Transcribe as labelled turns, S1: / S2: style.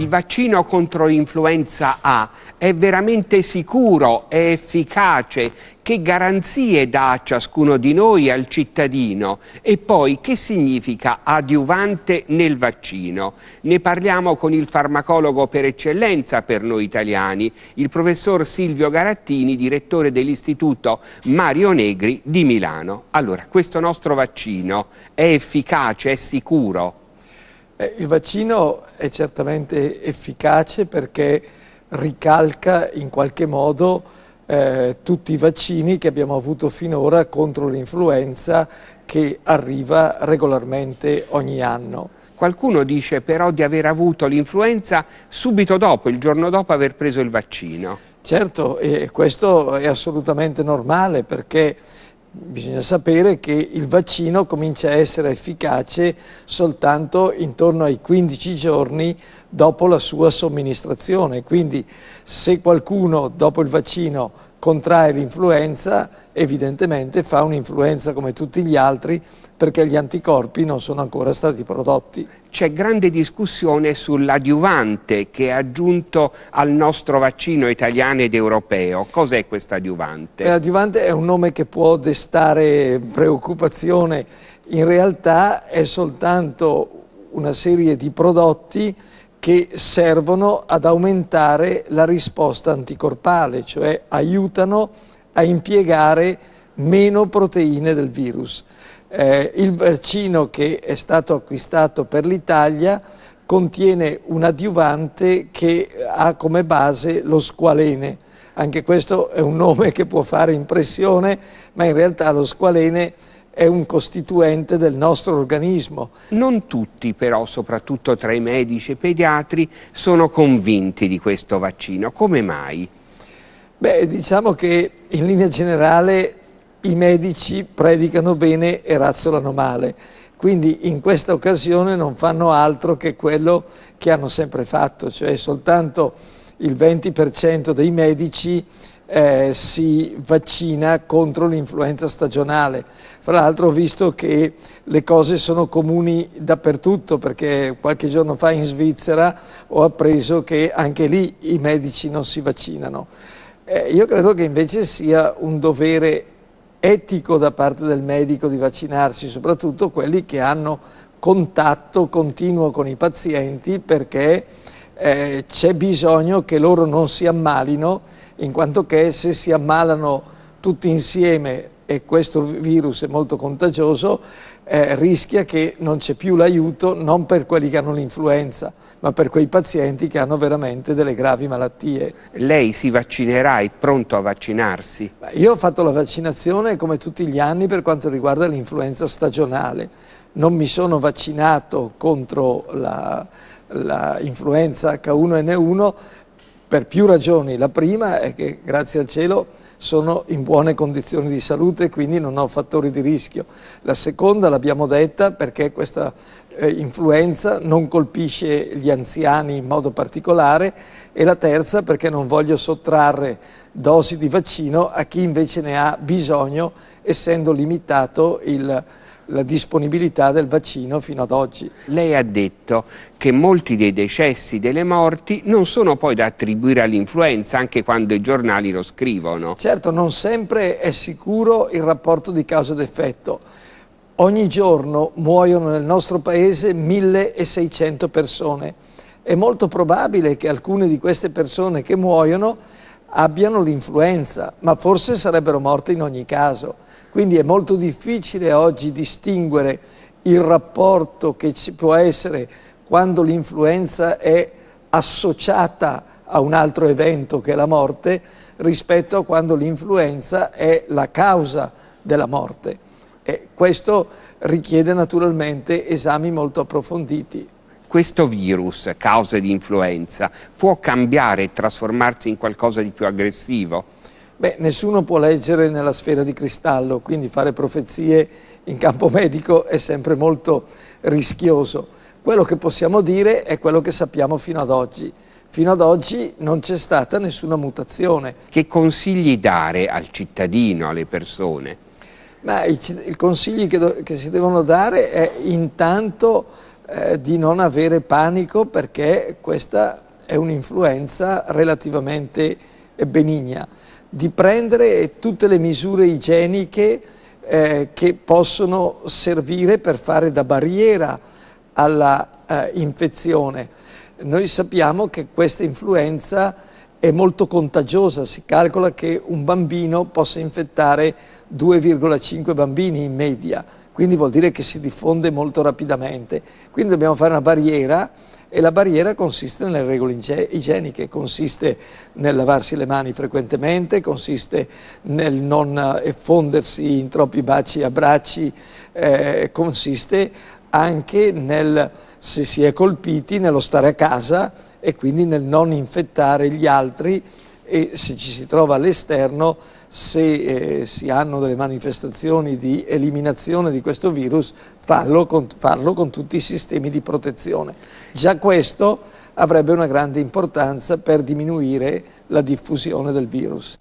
S1: il vaccino contro l'influenza A è veramente sicuro, è efficace? Che garanzie dà a ciascuno di noi, al cittadino? E poi che significa adiuvante nel vaccino? Ne parliamo con il farmacologo per eccellenza per noi italiani, il professor Silvio Garattini, direttore dell'Istituto Mario Negri di Milano. Allora, questo nostro vaccino è efficace, è sicuro?
S2: Eh, il vaccino è certamente efficace perché ricalca in qualche modo eh, tutti i vaccini che abbiamo avuto finora contro l'influenza che arriva regolarmente ogni anno. Qualcuno dice però di aver
S1: avuto l'influenza subito dopo, il giorno dopo aver preso il vaccino.
S2: Certo, eh, questo è assolutamente normale perché Bisogna sapere che il vaccino comincia a essere efficace soltanto intorno ai 15 giorni dopo la sua somministrazione, quindi se qualcuno dopo il vaccino contrae l'influenza, evidentemente fa un'influenza come tutti gli altri perché gli anticorpi non sono ancora stati prodotti. C'è grande
S1: discussione sull'adiuvante che è aggiunto al nostro vaccino italiano ed europeo. Cos'è questo adiuvante?
S2: L'adiuvante eh, è un nome che può destare preoccupazione. In realtà è soltanto una serie di prodotti che servono ad aumentare la risposta anticorpale, cioè aiutano a impiegare meno proteine del virus. Eh, il vaccino che è stato acquistato per l'Italia contiene un adiuvante che ha come base lo squalene. Anche questo è un nome che può fare impressione, ma in realtà lo squalene è un costituente del nostro organismo. Non
S1: tutti però, soprattutto tra i medici e i pediatri, sono convinti di questo vaccino. Come mai?
S2: Beh, diciamo che in linea generale i medici predicano bene e razzolano male. Quindi in questa occasione non fanno altro che quello che hanno sempre fatto, cioè soltanto il 20% dei medici eh, si vaccina contro l'influenza stagionale. Fra l'altro ho visto che le cose sono comuni dappertutto perché qualche giorno fa in Svizzera ho appreso che anche lì i medici non si vaccinano. Eh, io credo che invece sia un dovere etico da parte del medico di vaccinarsi, soprattutto quelli che hanno contatto continuo con i pazienti perché eh, c'è bisogno che loro non si ammalino, in quanto che se si ammalano tutti insieme e questo virus è molto contagioso, eh, rischia che non c'è più l'aiuto non per quelli che hanno l'influenza, ma per quei pazienti che hanno veramente delle gravi malattie. Lei si
S1: vaccinerà, è pronto a vaccinarsi?
S2: Io ho fatto la vaccinazione come tutti gli anni per quanto riguarda l'influenza stagionale. Non mi sono vaccinato contro la l'influenza H1N1 per più ragioni. La prima è che grazie al cielo sono in buone condizioni di salute e quindi non ho fattori di rischio. La seconda l'abbiamo detta perché questa eh, influenza non colpisce gli anziani in modo particolare e la terza perché non voglio sottrarre dosi di vaccino a chi invece ne ha bisogno essendo limitato il la disponibilità del vaccino fino ad oggi. Lei ha detto
S1: che molti dei decessi, delle morti, non sono poi da attribuire all'influenza, anche quando i giornali lo scrivono.
S2: Certo, non sempre è sicuro il rapporto di causa ed effetto. Ogni giorno muoiono nel nostro paese 1600 persone. È molto probabile che alcune di queste persone che muoiono abbiano l'influenza, ma forse sarebbero morte in ogni caso. Quindi è molto difficile oggi distinguere il rapporto che ci può essere quando l'influenza è associata a un altro evento che è la morte rispetto a quando l'influenza è la causa della morte. E questo richiede naturalmente esami molto approfonditi. Questo
S1: virus, causa di influenza, può cambiare e trasformarsi in qualcosa di più aggressivo?
S2: Beh, nessuno può leggere nella sfera di cristallo, quindi fare profezie in campo medico è sempre molto rischioso. Quello che possiamo dire è quello che sappiamo fino ad oggi. Fino ad oggi non c'è stata nessuna mutazione.
S1: Che consigli dare al cittadino, alle persone?
S2: Ma i, i consigli che, che, si devono dare è intanto eh, di non avere panico perché questa è un'influenza relativamente benigna di prendere tutte le misure igieniche eh, che possono servire per fare da barriera all'infezione. Eh, Noi sappiamo che questa influenza è molto contagiosa, si calcola che un bambino possa infettare 2,5 bambini in media quindi vuol dire che si diffonde molto rapidamente. Quindi dobbiamo fare una barriera e la barriera consiste nelle regole igieniche, consiste nel lavarsi le mani frequentemente, consiste nel non effondersi in troppi baci e abbracci, eh, consiste anche nel, se si è colpiti, nello stare a casa e quindi nel non infettare gli altri e se ci si trova all'esterno, se eh, si hanno delle manifestazioni di eliminazione di questo virus, farlo con, farlo con tutti i sistemi di protezione. Già questo avrebbe una grande importanza per diminuire la diffusione del virus.